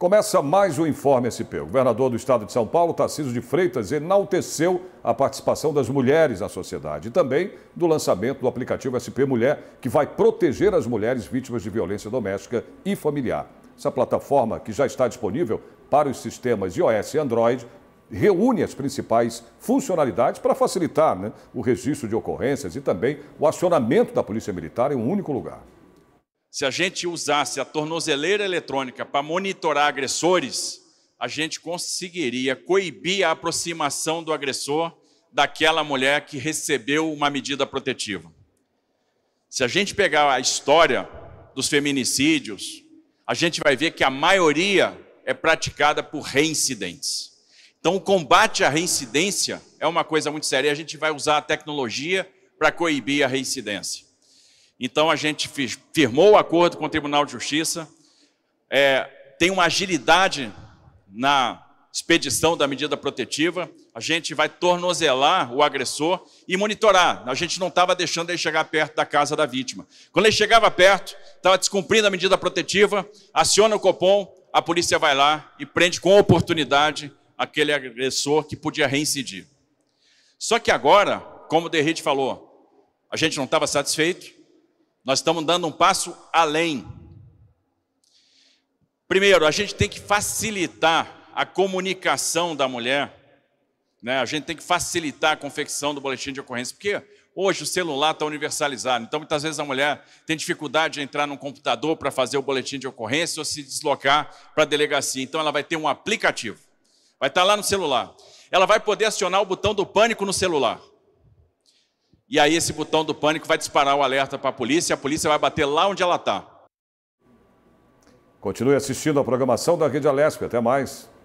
Começa mais o Informe SP. O governador do estado de São Paulo, Tarcísio de Freitas, enalteceu a participação das mulheres na sociedade e também do lançamento do aplicativo SP Mulher, que vai proteger as mulheres vítimas de violência doméstica e familiar. Essa plataforma, que já está disponível para os sistemas iOS e Android, reúne as principais funcionalidades para facilitar né, o registro de ocorrências e também o acionamento da Polícia Militar em um único lugar. Se a gente usasse a tornozeleira eletrônica para monitorar agressores, a gente conseguiria coibir a aproximação do agressor daquela mulher que recebeu uma medida protetiva. Se a gente pegar a história dos feminicídios, a gente vai ver que a maioria é praticada por reincidentes. Então, o combate à reincidência é uma coisa muito séria e a gente vai usar a tecnologia para coibir a reincidência. Então a gente firmou o acordo com o Tribunal de Justiça, é, tem uma agilidade na expedição da medida protetiva, a gente vai tornozelar o agressor e monitorar. A gente não estava deixando ele chegar perto da casa da vítima. Quando ele chegava perto, estava descumprindo a medida protetiva, aciona o Copom, a polícia vai lá e prende com oportunidade aquele agressor que podia reincidir. Só que agora, como o Derrite falou, a gente não estava satisfeito, nós estamos dando um passo além. Primeiro, a gente tem que facilitar a comunicação da mulher, né? a gente tem que facilitar a confecção do boletim de ocorrência, porque hoje o celular está universalizado, então muitas vezes a mulher tem dificuldade de entrar num computador para fazer o boletim de ocorrência ou se deslocar para a delegacia, então ela vai ter um aplicativo, vai estar tá lá no celular, ela vai poder acionar o botão do pânico no celular, e aí esse botão do pânico vai disparar o alerta para a polícia, e a polícia vai bater lá onde ela está. Continue assistindo a programação da Rede Alesp. Até mais.